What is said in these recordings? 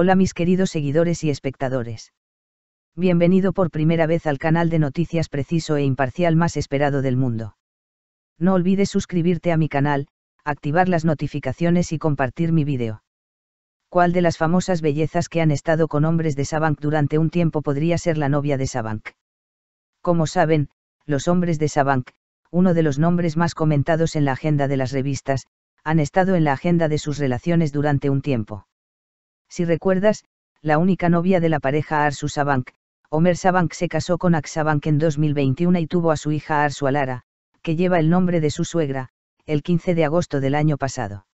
Hola mis queridos seguidores y espectadores. Bienvenido por primera vez al canal de noticias preciso e imparcial más esperado del mundo. No olvides suscribirte a mi canal, activar las notificaciones y compartir mi vídeo. ¿Cuál de las famosas bellezas que han estado con hombres de Sabank durante un tiempo podría ser la novia de Sabank? Como saben, los hombres de Sabank, uno de los nombres más comentados en la agenda de las revistas, han estado en la agenda de sus relaciones durante un tiempo. Si recuerdas, la única novia de la pareja Arsu Sabank, Omer Sabank se casó con Aksabank en 2021 y tuvo a su hija Arsu Alara, que lleva el nombre de su suegra, el 15 de agosto del año pasado.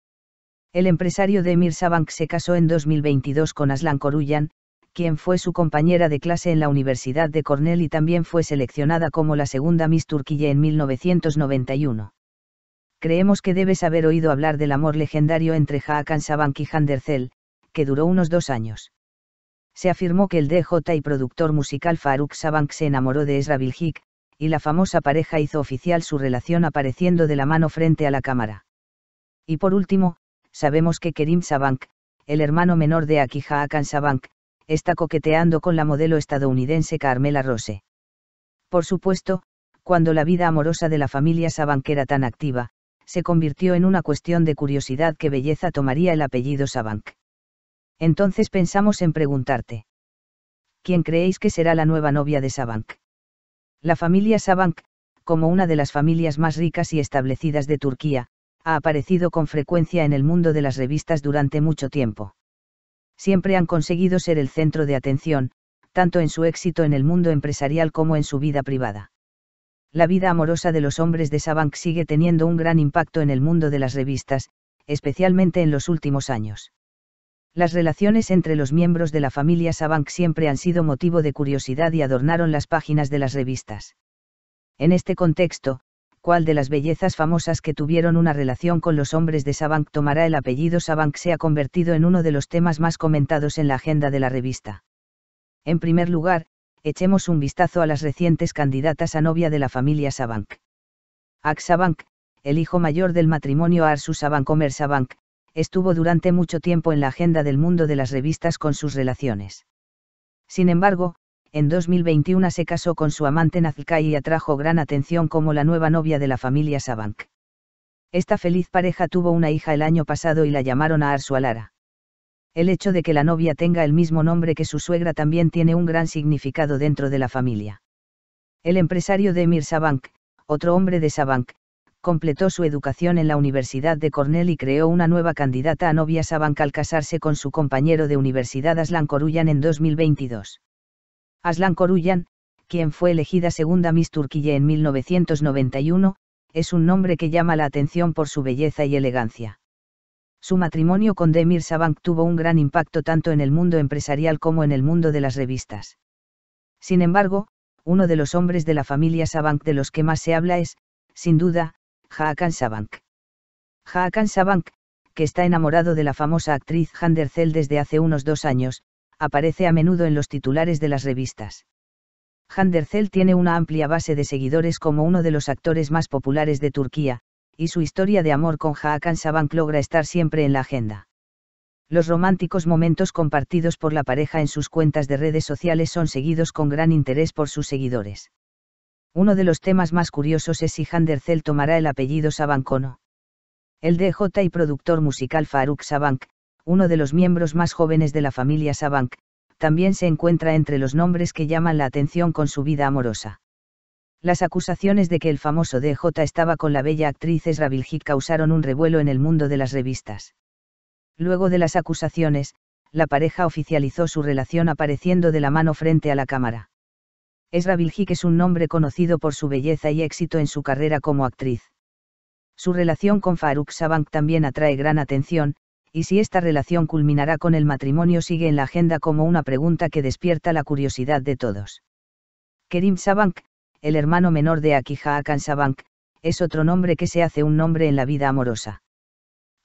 El empresario de Emir Sabank se casó en 2022 con Aslan Koruyan, quien fue su compañera de clase en la Universidad de Cornell y también fue seleccionada como la segunda Miss Turquía en 1991. Creemos que debes haber oído hablar del amor legendario entre Haakan Sabank y Handercel, que duró unos dos años. Se afirmó que el DJ y productor musical Faruk Sabank se enamoró de Esra Bilhik, y la famosa pareja hizo oficial su relación apareciendo de la mano frente a la cámara. Y por último, sabemos que Kerim Sabank, el hermano menor de Akija Akan Sabank, está coqueteando con la modelo estadounidense Carmela Rose. Por supuesto, cuando la vida amorosa de la familia Sabank era tan activa, se convirtió en una cuestión de curiosidad qué belleza tomaría el apellido Sabank. Entonces pensamos en preguntarte. ¿Quién creéis que será la nueva novia de Sabank? La familia Sabank, como una de las familias más ricas y establecidas de Turquía, ha aparecido con frecuencia en el mundo de las revistas durante mucho tiempo. Siempre han conseguido ser el centro de atención, tanto en su éxito en el mundo empresarial como en su vida privada. La vida amorosa de los hombres de Sabank sigue teniendo un gran impacto en el mundo de las revistas, especialmente en los últimos años. Las relaciones entre los miembros de la familia Sabank siempre han sido motivo de curiosidad y adornaron las páginas de las revistas. En este contexto, cuál de las bellezas famosas que tuvieron una relación con los hombres de Sabank tomará el apellido Sabank se ha convertido en uno de los temas más comentados en la agenda de la revista. En primer lugar, echemos un vistazo a las recientes candidatas a novia de la familia Sabank. Ak Sabank, el hijo mayor del matrimonio Arsu Savankomer Omer Sabank, estuvo durante mucho tiempo en la agenda del mundo de las revistas con sus relaciones. Sin embargo, en 2021 se casó con su amante Nazcay y atrajo gran atención como la nueva novia de la familia Sabank. Esta feliz pareja tuvo una hija el año pasado y la llamaron a Arsualara. Alara. El hecho de que la novia tenga el mismo nombre que su suegra también tiene un gran significado dentro de la familia. El empresario de Emir Sabank, otro hombre de Sabank, completó su educación en la Universidad de Cornell y creó una nueva candidata a novia Sabank al casarse con su compañero de universidad Aslan Corullan en 2022. Aslan Corullan, quien fue elegida segunda Miss Turquía en 1991, es un nombre que llama la atención por su belleza y elegancia. Su matrimonio con Demir Sabank tuvo un gran impacto tanto en el mundo empresarial como en el mundo de las revistas. Sin embargo, uno de los hombres de la familia Sabank de los que más se habla es, sin duda, Hakan Sabank. Hakan Sabank, que está enamorado de la famosa actriz Hander Zell desde hace unos dos años, aparece a menudo en los titulares de las revistas. Hander tiene una amplia base de seguidores como uno de los actores más populares de Turquía, y su historia de amor con Hakan Sabank logra estar siempre en la agenda. Los románticos momentos compartidos por la pareja en sus cuentas de redes sociales son seguidos con gran interés por sus seguidores. Uno de los temas más curiosos es si Handercel tomará el apellido Sabancono. El DJ y productor musical Faruk Sabank, uno de los miembros más jóvenes de la familia Sabank, también se encuentra entre los nombres que llaman la atención con su vida amorosa. Las acusaciones de que el famoso DJ estaba con la bella actriz Esra Bilgit causaron un revuelo en el mundo de las revistas. Luego de las acusaciones, la pareja oficializó su relación apareciendo de la mano frente a la cámara. Esra que es un nombre conocido por su belleza y éxito en su carrera como actriz. Su relación con Faruk Sabank también atrae gran atención, y si esta relación culminará con el matrimonio sigue en la agenda como una pregunta que despierta la curiosidad de todos. Kerim Sabank, el hermano menor de Akija Akan Sabank, es otro nombre que se hace un nombre en la vida amorosa.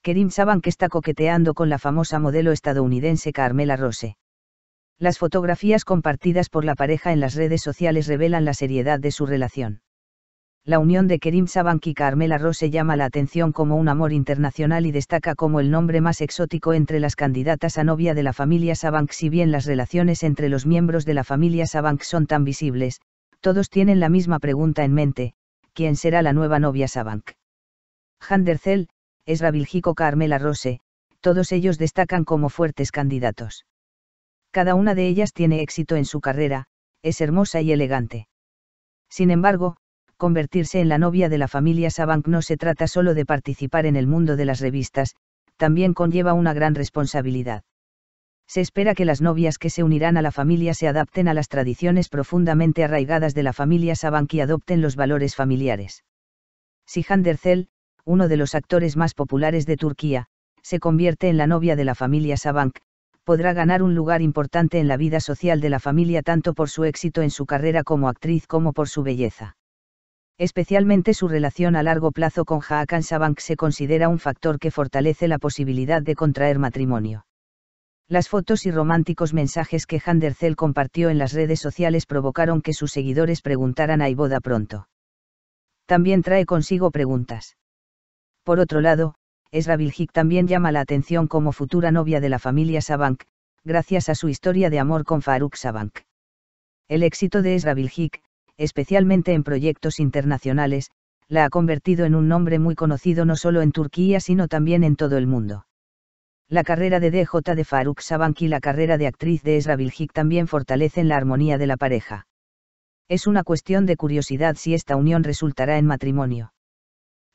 Kerim Sabank está coqueteando con la famosa modelo estadounidense Carmela Rose. Las fotografías compartidas por la pareja en las redes sociales revelan la seriedad de su relación. La unión de Kerim Sabank y Carmela Rose llama la atención como un amor internacional y destaca como el nombre más exótico entre las candidatas a novia de la familia Sabank. Si bien las relaciones entre los miembros de la familia Sabank son tan visibles, todos tienen la misma pregunta en mente, ¿quién será la nueva novia Sabank? Handercel, Esra Viljico Carmela Rose, todos ellos destacan como fuertes candidatos. Cada una de ellas tiene éxito en su carrera, es hermosa y elegante. Sin embargo, convertirse en la novia de la familia Sabank no se trata solo de participar en el mundo de las revistas, también conlleva una gran responsabilidad. Se espera que las novias que se unirán a la familia se adapten a las tradiciones profundamente arraigadas de la familia Sabank y adopten los valores familiares. Si Derzel, uno de los actores más populares de Turquía, se convierte en la novia de la familia Sabank, podrá ganar un lugar importante en la vida social de la familia tanto por su éxito en su carrera como actriz como por su belleza. Especialmente su relación a largo plazo con Haakan Sabank se considera un factor que fortalece la posibilidad de contraer matrimonio. Las fotos y románticos mensajes que Handercel compartió en las redes sociales provocaron que sus seguidores preguntaran a boda pronto? También trae consigo preguntas. Por otro lado, Bilhik también llama la atención como futura novia de la familia Sabank, gracias a su historia de amor con Faruk Sabank. El éxito de Bilhik, especialmente en proyectos internacionales, la ha convertido en un nombre muy conocido no solo en Turquía sino también en todo el mundo. La carrera de DJ de Faruk Sabank y la carrera de actriz de Esra Bilhik también fortalecen la armonía de la pareja. Es una cuestión de curiosidad si esta unión resultará en matrimonio.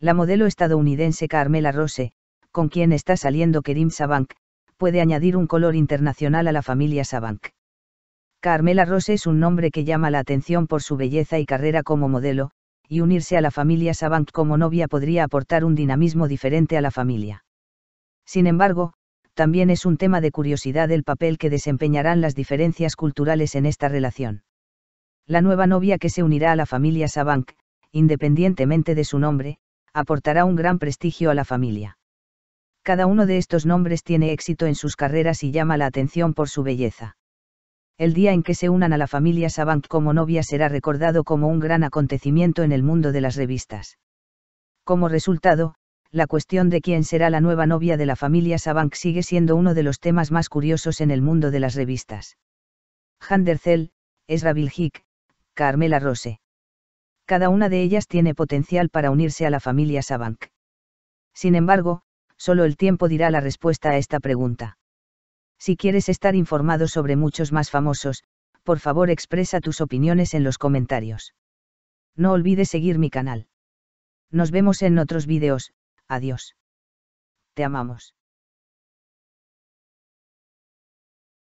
La modelo estadounidense Carmela Rose, con quien está saliendo Kerim Sabank, puede añadir un color internacional a la familia Sabank. Carmela Rose es un nombre que llama la atención por su belleza y carrera como modelo, y unirse a la familia Sabank como novia podría aportar un dinamismo diferente a la familia. Sin embargo, también es un tema de curiosidad el papel que desempeñarán las diferencias culturales en esta relación. La nueva novia que se unirá a la familia Sabank, independientemente de su nombre, aportará un gran prestigio a la familia. Cada uno de estos nombres tiene éxito en sus carreras y llama la atención por su belleza. El día en que se unan a la familia Savank como novia será recordado como un gran acontecimiento en el mundo de las revistas. Como resultado, la cuestión de quién será la nueva novia de la familia Sabank sigue siendo uno de los temas más curiosos en el mundo de las revistas. Handercel, Esra Viljic, Carmela Rose cada una de ellas tiene potencial para unirse a la familia Sabank. Sin embargo, solo el tiempo dirá la respuesta a esta pregunta. Si quieres estar informado sobre muchos más famosos, por favor expresa tus opiniones en los comentarios. No olvides seguir mi canal. Nos vemos en otros vídeos, adiós. Te amamos.